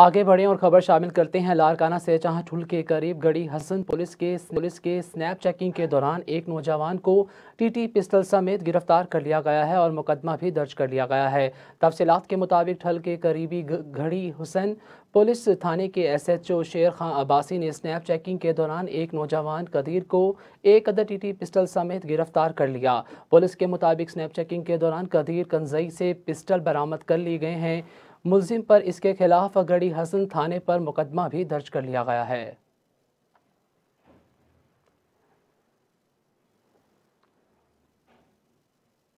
आगे बढ़ें और खबर शामिल करते हैं लारकाना से जहां ठुल के करीब गड़ी हसन पुलिस के पुलिस के स्नैप चेकिंग के दौरान एक नौजवान को टीटी पिस्टल समेत गिरफ्तार कर लिया गया है और मुकदमा भी दर्ज कर लिया गया है तफसीत के मुताबिक ठल के करीबी घड़ी हुसैन पुलिस थाने के एसएचओ शेर खां अब्बासी ने स्नैप चेकिंग के दौरान एक नौजवान कदीर को एक अदर टी पिस्टल समेत गिरफ्तार कर लिया पुलिस के मुताबिक स्नैप चेकिंग के दौरान कदीर कंजई से पिस्टल बरामद कर लिए गए हैं मुलजिम पर इसके खिलाफ गढ़ी हसन थाने पर मुकदमा भी दर्ज कर लिया गया है